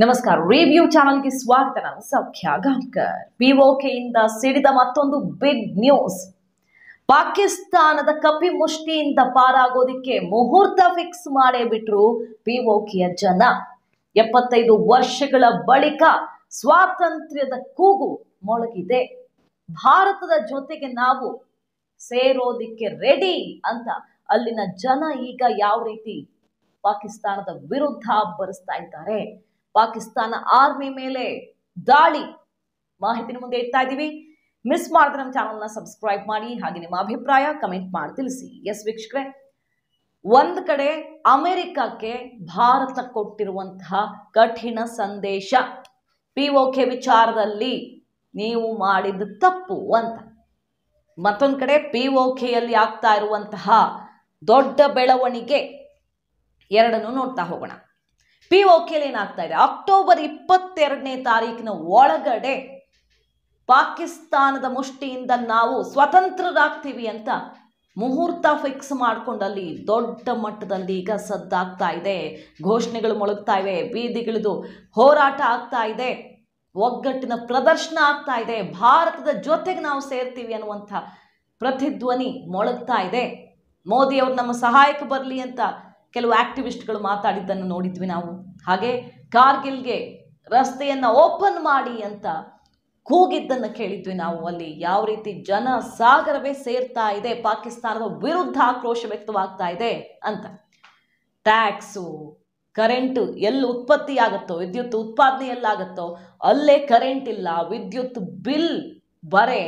ನಮಸ್ಕಾರ ರಿವ್ಯೂ ಚಾನಲ್ಗೆ ಸ್ವಾಗತ ನಾನು ಸೌಖ್ಯ ಗಾಂಕರ್ ಇಂದ ಸಿಡಿದ ಮತ್ತೊಂದು ಬಿಗ್ ನ್ಯೂಸ್ ಪಾಕಿಸ್ತಾನದ ಕಪಿ ಮುಷ್ಟಿಯಿಂದ ಪಾರಾಗೋದಿಕ್ಕೆ ಮುಹೂರ್ತ ಫಿಕ್ಸ್ ಮಾಡೇ ಬಿಟ್ರು ಪಿಒಕೆಯ ಜನ ಎಪ್ಪತ್ತೈದು ವರ್ಷಗಳ ಬಳಿಕ ಸ್ವಾತಂತ್ರ್ಯದ ಕೂಗು ಮೊಳಗಿದೆ ಭಾರತದ ಜೊತೆಗೆ ನಾವು ಸೇರೋದಿಕ್ಕೆ ರೆಡಿ ಅಂತ ಅಲ್ಲಿನ ಜನ ಈಗ ಯಾವ ರೀತಿ ಪಾಕಿಸ್ತಾನದ ವಿರುದ್ಧ ಬರೆಸ್ತಾ ಇದ್ದಾರೆ ಪಾಕಿಸ್ತಾನ ಆರ್ಮಿ ಮೇಲೆ ದಾಳಿ ಮಾಹಿತಿನ ಮುಂದೆ ಇಡ್ತಾ ಇದ್ದೀವಿ ಮಿಸ್ ಮಾಡಿದ್ರೆ ನಮ್ಮ ಚಾನಲ್ನ ಸಬ್ಸ್ಕ್ರೈಬ್ ಮಾಡಿ ಹಾಗೆ ನಿಮ್ಮ ಅಭಿಪ್ರಾಯ ಕಮೆಂಟ್ ಮಾಡಿ ತಿಳಿಸಿ ಎಸ್ ವೀಕ್ಷಕರೇ ಒಂದ್ ಕಡೆ ಅಮೆರಿಕಕ್ಕೆ ಭಾರತ ಕೊಟ್ಟಿರುವಂತಹ ಕಠಿಣ ಸಂದೇಶ ಪಿ ಕೆ ವಿಚಾರದಲ್ಲಿ ನೀವು ಮಾಡಿದ ತಪ್ಪು ಅಂತ ಮತ್ತೊಂದು ಕಡೆ ಪಿ ಅಲ್ಲಿ ಆಗ್ತಾ ಇರುವಂತಹ ದೊಡ್ಡ ಬೆಳವಣಿಗೆ ಎರಡನ್ನು ನೋಡ್ತಾ ಹೋಗೋಣ ಪಿ ಒ ಏನಾಗ್ತಾ ಇದೆ ಅಕ್ಟೋಬರ್ ಇಪ್ಪತ್ತೆರಡನೇ ತಾರೀಕಿನ ಒಳಗಡೆ ಪಾಕಿಸ್ತಾನದ ಮುಷ್ಟಿಯಿಂದ ನಾವು ಸ್ವತಂತ್ರರಾಗ್ತೀವಿ ಅಂತ ಮುಹೂರ್ತ ಫಿಕ್ಸ್ ಮಾಡಿಕೊಂಡಲ್ಲಿ ದೊಡ್ಡ ಮಟ್ಟದಲ್ಲಿ ಈಗ ಸದ್ದಾಗ್ತಾ ಇದೆ ಘೋಷಣೆಗಳು ಮೊಳಗ್ತಾ ಇವೆ ಬೀದಿಗಿಳಿದು ಹೋರಾಟ ಆಗ್ತಾ ಇದೆ ಒಗ್ಗಟ್ಟಿನ ಪ್ರದರ್ಶನ ಆಗ್ತಾ ಇದೆ ಭಾರತದ ಜೊತೆಗೆ ನಾವು ಸೇರ್ತೀವಿ ಅನ್ನುವಂಥ ಪ್ರತಿಧ್ವನಿ ಮೊಳಗ್ತಾ ಇದೆ ಅವರು ನಮ್ಮ ಸಹಾಯಕ್ಕೆ ಬರಲಿ ಅಂತ ಕೆಲವು ಆಕ್ಟಿವಿಸ್ಟ್ಗಳು ಮಾತಾಡಿದ್ದನ್ನು ನೋಡಿದ್ವಿ ನಾವು ಹಾಗೆ ಕಾರ್ಗಿಲ್ಗೆ ರಸ್ತೆಯನ್ನು ಓಪನ್ ಮಾಡಿ ಅಂತ ಕೂಗಿದ್ದನ್ನು ಕೇಳಿದ್ವಿ ನಾವು ಅಲ್ಲಿ ಯಾವ ರೀತಿ ಜನ ಸಾಗರವೇ ಸೇರ್ತಾ ಇದೆ ಪಾಕಿಸ್ತಾನದ ವಿರುದ್ಧ ಆಕ್ರೋಶ ವ್ಯಕ್ತವಾಗ್ತಾ ಇದೆ ಅಂತ ಟ್ಯಾಕ್ಸು ಕರೆಂಟು ಎಲ್ಲಿ ಉತ್ಪತ್ತಿ ಆಗುತ್ತೋ ವಿದ್ಯುತ್ ಉತ್ಪಾದನೆ ಎಲ್ಲಾಗುತ್ತೋ ಅಲ್ಲೇ ಕರೆಂಟ್ ಇಲ್ಲ ವಿದ್ಯುತ್ ಬಿಲ್ ಬರೆ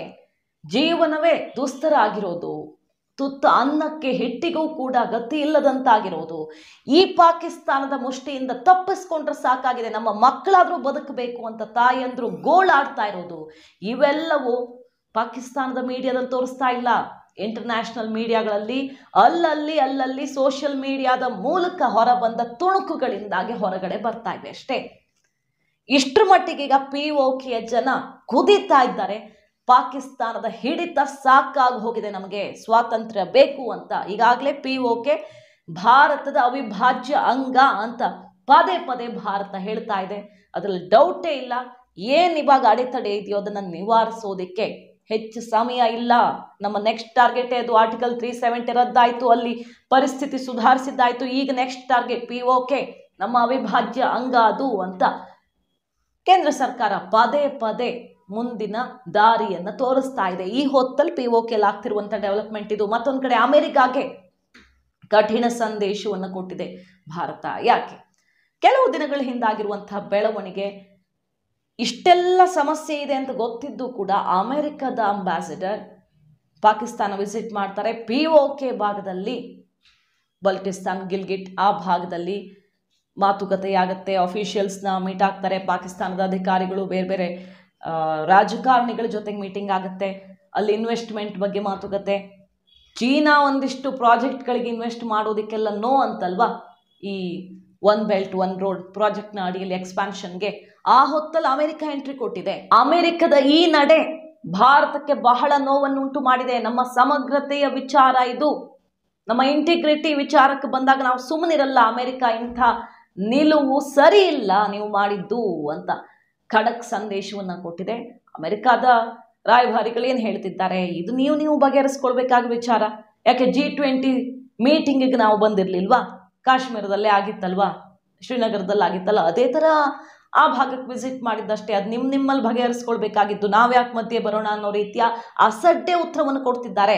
ಜೀವನವೇ ದುಸ್ತರ ಆಗಿರೋದು ತುತ್ತ ಅನ್ನಕ್ಕೆ ಹಿಟ್ಟಿಗೂ ಕೂಡ ಗತಿ ಇಲ್ಲದಂತಾಗಿರೋದು ಈ ಪಾಕಿಸ್ತಾನದ ಮುಷ್ಟಿಯಿಂದ ತಪ್ಪಿಸ್ಕೊಂಡ್ರೆ ಸಾಕಾಗಿದೆ ನಮ್ಮ ಮಕ್ಕಳಾದರೂ ಬದುಕಬೇಕು ಅಂತ ತಾಯಂದರು ಗೋಳಾಡ್ತಾ ಇರೋದು ಇವೆಲ್ಲವೂ ಪಾಕಿಸ್ತಾನದ ಮೀಡಿಯಾದಲ್ಲಿ ತೋರಿಸ್ತಾ ಇಲ್ಲ ಇಂಟರ್ನ್ಯಾಷನಲ್ ಮೀಡಿಯಾಗಳಲ್ಲಿ ಅಲ್ಲಲ್ಲಿ ಅಲ್ಲಲ್ಲಿ ಸೋಷಿಯಲ್ ಮೀಡಿಯಾದ ಮೂಲಕ ಹೊರಬಂದ ತುಣುಕುಗಳಿಂದಾಗಿ ಹೊರಗಡೆ ಬರ್ತಾ ಇವೆ ಅಷ್ಟೇ ಇಷ್ಟರ ಮಟ್ಟಿಗೆ ಈಗ ಪಿ ಓಕೆಯ ಜನ ಕುದೀತಾ ಇದ್ದಾರೆ ಪಾಕಿಸ್ತಾನದ ಹಿಡಿತ ಸಾಕಾಗಿ ಹೋಗಿದೆ ನಮಗೆ ಸ್ವಾತಂತ್ರ್ಯ ಬೇಕು ಅಂತ ಈಗಾಗಲೇ ಪಿ ಒ ಕೆ ಭಾರತದ ಅವಿಭಾಜ್ಯ ಅಂಗ ಅಂತ ಪದೇ ಪದೇ ಭಾರತ ಹೇಳ್ತಾ ಇದೆ ಅದರಲ್ಲಿ ಡೌಟೇ ಇಲ್ಲ ಏನು ಇವಾಗ ಅಡೆತಡೆ ಇದೆಯೋ ಅದನ್ನು ನಿವಾರಿಸೋದಕ್ಕೆ ಹೆಚ್ಚು ಸಮಯ ಇಲ್ಲ ನಮ್ಮ ನೆಕ್ಸ್ಟ್ ಟಾರ್ಗೆಟೇ ಅದು ಆರ್ಟಿಕಲ್ ತ್ರೀ ಸೆವೆಂಟಿ ರದ್ದಾಯಿತು ಅಲ್ಲಿ ಪರಿಸ್ಥಿತಿ ಸುಧಾರಿಸಿದ್ದಾಯಿತು ಈಗ ನೆಕ್ಸ್ಟ್ ಟಾರ್ಗೆಟ್ ಪಿ ಒ ಕೆ ನಮ್ಮ ಅವಿಭಾಜ್ಯ ಅಂಗ ಅದು ಅಂತ ಕೇಂದ್ರ ಸರ್ಕಾರ ಪದೇ ಪದೇ ಮುಂದಿನ ದಾರಿಯನ್ನು ತೋರಿಸ್ತಾ ಇದೆ ಈ ಹೊತ್ತಲ್ಲಿ ಪಿ ಒ ಕೆಲ್ ಆಗ್ತಿರುವಂಥ ಡೆವಲಪ್ಮೆಂಟ್ ಇದು ಮತ್ತೊಂದು ಕಡೆ ಅಮೆರಿಕಾಗೆ ಕಠಿಣ ಸಂದೇಶವನ್ನು ಕೊಟ್ಟಿದೆ ಭಾರತ ಯಾಕೆ ಕೆಲವು ದಿನಗಳ ಹಿಂದಾಗಿರುವಂತಹ ಬೆಳವಣಿಗೆ ಇಷ್ಟೆಲ್ಲ ಸಮಸ್ಯೆ ಇದೆ ಅಂತ ಗೊತ್ತಿದ್ದು ಕೂಡ ಅಮೆರಿಕದ ಅಂಬಾಸಿಡರ್ ಪಾಕಿಸ್ತಾನ ವಿಸಿಟ್ ಮಾಡ್ತಾರೆ ಪಿ ಒ ಕೆ ಭಾಗದಲ್ಲಿ ಬಲ್ಟಿಸ್ತಾನ್ ಗಿಲ್ಗಿಟ್ ಆ ಭಾಗದಲ್ಲಿ ಮಾತುಕತೆ ಮಾತುಕತೆಯಾಗುತ್ತೆ ಅಫಿಷಿಯಲ್ಸ್ನ ಮೀಟ್ ಆಗ್ತಾರೆ ಪಾಕಿಸ್ತಾನದ ಅಧಿಕಾರಿಗಳು ಬೇರೆ ಬೇರೆ ರಾಜಕಾರಣಿಗಳ ಜೊತೆಗೆ ಮೀಟಿಂಗ್ ಆಗುತ್ತೆ ಅಲ್ಲಿ ಇನ್ವೆಸ್ಟ್ಮೆಂಟ್ ಬಗ್ಗೆ ಮಾತುಕತೆ ಚೀನಾ ಒಂದಿಷ್ಟು ಪ್ರಾಜೆಕ್ಟ್ಗಳಿಗೆ ಇನ್ವೆಸ್ಟ್ ಮಾಡೋದಕ್ಕೆಲ್ಲ ನೋ ಅಂತಲ್ವಾ ಈ ಒನ್ ಬೆಲ್ಟ್ ಒನ್ ರೋಡ್ ಪ್ರಾಜೆಕ್ಟ್ನ ಅಡಿಯಲ್ಲಿ ಎಕ್ಸ್ಪಾನ್ಷನ್ಗೆ ಆ ಹೊತ್ತಲ್ಲಿ ಅಮೆರಿಕ ಎಂಟ್ರಿ ಕೊಟ್ಟಿದೆ ಅಮೆರಿಕದ ಈ ನಡೆ ಭಾರತಕ್ಕೆ ಬಹಳ ನೋವನ್ನು ಉಂಟು ಮಾಡಿದೆ ನಮ್ಮ ಸಮಗ್ರತೆಯ ವಿಚಾರ ಇದು ನಮ್ಮ ಇಂಟಿಗ್ರಿಟಿ ವಿಚಾರಕ್ಕೆ ಬಂದಾಗ ನಾವು ಸುಮ್ಮನಿರಲ್ಲ ಅಮೆರಿಕ ಇಂಥ ನಿಲುವು ಸರಿ ಇಲ್ಲ ನೀವು ಮಾಡಿದ್ದು ಅಂತ ಖಡಕ್ ಸಂದೇಶವನ್ನು ಕೊಟ್ಟಿದೆ ಅಮೆರಿಕಾದ ಏನು ಹೇಳ್ತಿದ್ದಾರೆ ಇದು ನೀವು ನೀವು ಬಗೆಹರಿಸ್ಕೊಳ್ಬೇಕಾಗ ವಿಚಾರ ಯಾಕೆ ಜಿ ಟ್ವೆಂಟಿ ಮೀಟಿಂಗಿಗೆ ನಾವು ಬಂದಿರಲಿಲ್ವಾ ಕಾಶ್ಮೀರದಲ್ಲೇ ಆಗಿತ್ತಲ್ವಾ ಶ್ರೀನಗರದಲ್ಲಿ ಆಗಿತ್ತಲ್ಲ ಅದೇ ಥರ ಆ ಭಾಗಕ್ಕೆ ವಿಸಿಟ್ ಮಾಡಿದ್ದಷ್ಟೇ ಅದು ನಿಮ್ಮ ನಿಮ್ಮಲ್ಲಿ ಬಗೆಹರಿಸ್ಕೊಳ್ಬೇಕಾಗಿತ್ತು ಯಾಕೆ ಮಧ್ಯೆ ಬರೋಣ ಅನ್ನೋ ರೀತಿಯ ಅಸಡ್ಡೆ ಉತ್ತರವನ್ನು ಕೊಡ್ತಿದ್ದಾರೆ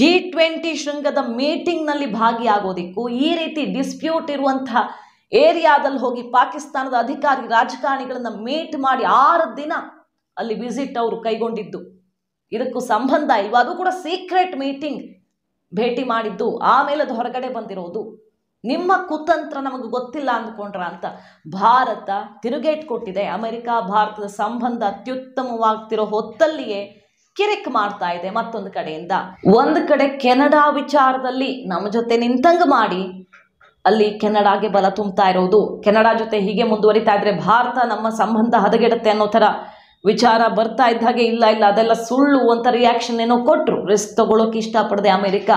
ಜಿ ಟ್ವೆಂಟಿ ಶೃಂಗದ ಮೀಟಿಂಗ್ನಲ್ಲಿ ಭಾಗಿಯಾಗೋದಿಕ್ಕೂ ಈ ರೀತಿ ಡಿಸ್ಪ್ಯೂಟ್ ಇರುವಂತಹ ಏರಿಯಾದಲ್ಲಿ ಹೋಗಿ ಪಾಕಿಸ್ತಾನದ ಅಧಿಕಾರಿ ರಾಜಕಾರಣಿಗಳನ್ನು ಮೀಟ್ ಮಾಡಿ ಆರು ದಿನ ಅಲ್ಲಿ ವಿಸಿಟ್ ಅವರು ಕೈಗೊಂಡಿದ್ದು ಇದಕ್ಕೂ ಸಂಬಂಧ ಇಲ್ವಾ ಅದು ಕೂಡ ಸೀಕ್ರೆಟ್ ಮೀಟಿಂಗ್ ಭೇಟಿ ಮಾಡಿದ್ದು ಆಮೇಲೆ ಅದು ಹೊರಗಡೆ ಬಂದಿರೋದು ನಿಮ್ಮ ಕುತಂತ್ರ ನಮಗೆ ಗೊತ್ತಿಲ್ಲ ಅಂದ್ಕೊಂಡ್ರ ಅಂತ ಭಾರತ ತಿರುಗೇಟ್ ಕೊಟ್ಟಿದೆ ಅಮೆರಿಕ ಭಾರತದ ಸಂಬಂಧ ಅತ್ಯುತ್ತಮವಾಗ್ತಿರೋ ಹೊತ್ತಲ್ಲಿಯೇ ಕಿರಿಕ್ ಮಾಡ್ತಾ ಇದೆ ಮತ್ತೊಂದು ಕಡೆಯಿಂದ ಒಂದು ಕಡೆ ಕೆನಡಾ ವಿಚಾರದಲ್ಲಿ ನಮ್ಮ ಜೊತೆ ನಿಂತಂಗ ಮಾಡಿ ಅಲ್ಲಿ ಕೆನಡಾಗೆ ಬಲ ತುಂಬ್ತಾ ಇರೋದು ಕೆನಡಾ ಜೊತೆ ಹೀಗೆ ಮುಂದುವರಿತಾ ಇದ್ರೆ ಭಾರತ ನಮ್ಮ ಸಂಬಂಧ ಹದಗೆಡುತ್ತೆ ಅನ್ನೋ ಥರ ವಿಚಾರ ಬರ್ತಾ ಇದ್ದಾಗೆ ಇಲ್ಲ ಇಲ್ಲ ಅದೆಲ್ಲ ಸುಳ್ಳು ಅಂತ ರಿಯಾಕ್ಷನ್ ಏನೋ ಕೊಟ್ಟರು ರಿಸ್ಕ್ ತಗೊಳ್ಳೋಕೆ ಇಷ್ಟಪಡದೆ ಅಮೆರಿಕ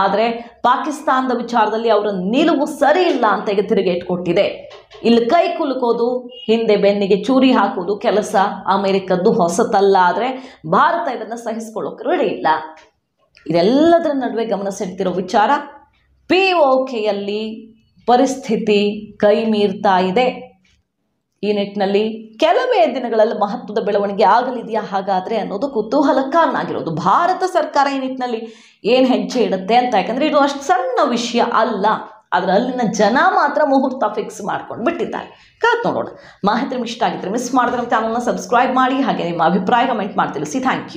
ಆದರೆ ಪಾಕಿಸ್ತಾನದ ವಿಚಾರದಲ್ಲಿ ಅವರ ನಿಲುವು ಸರಿ ಇಲ್ಲ ಅಂತ ಈಗ ತಿರುಗೇಟ್ ಇಲ್ಲಿ ಕೈ ಕುಲುಕೋದು ಹಿಂದೆ ಬೆನ್ನಿಗೆ ಚೂರಿ ಹಾಕೋದು ಕೆಲಸ ಅಮೆರಿಕದ್ದು ಹೊಸತಲ್ಲ ಆದರೆ ಭಾರತ ಇದನ್ನು ಸಹಿಸ್ಕೊಳ್ಳೋಕೆ ರೆಡಿ ಇಲ್ಲ ಇದೆಲ್ಲದರ ನಡುವೆ ಗಮನ ಸೆಡ್ತಿರೋ ವಿಚಾರ ಪಿ ಒ ಪರಿಸ್ಥಿತಿ ಕೈ ಮೀರ್ತಾ ಇದೆ ಈ ನಿಟ್ಟಿನಲ್ಲಿ ಕೆಲವೇ ದಿನಗಳಲ್ಲಿ ಮಹತ್ವದ ಬೆಳವಣಿಗೆ ಆಗಲಿದೆಯಾ ಹಾಗಾದರೆ ಅನ್ನೋದು ಕುತೂಹಲ ಕಾರಣ ಆಗಿರೋದು ಭಾರತ ಸರ್ಕಾರ ಈ ನಿಟ್ಟಿನಲ್ಲಿ ಏನು ಹೆಜ್ಜೆ ಇಡುತ್ತೆ ಅಂತ ಯಾಕಂದರೆ ಇದು ಅಷ್ಟು ಸಣ್ಣ ವಿಷಯ ಅಲ್ಲ ಆದರೆ ಅಲ್ಲಿನ ಜನ ಮಾತ್ರ ಮುಹೂರ್ತ ಫಿಕ್ಸ್ ಮಾಡ್ಕೊಂಡು ಬಿಟ್ಟಿದ್ದಾರೆ ಕಾತ್ ನೋಡೋಣ ಮಾಹಿತಿ ಇಷ್ಟ ಆಗಿದ್ರೆ ಮಿಸ್ ಮಾಡಿದ್ರೆ ಚಾನಲ್ನ ಸಬ್ಸ್ಕ್ರೈಬ್ ಮಾಡಿ ಹಾಗೆ ನಿಮ್ಮ ಅಭಿಪ್ರಾಯ ಕಮೆಂಟ್ ಮಾಡಿ ತಿಳಿಸಿ ಥ್ಯಾಂಕ್ ಯು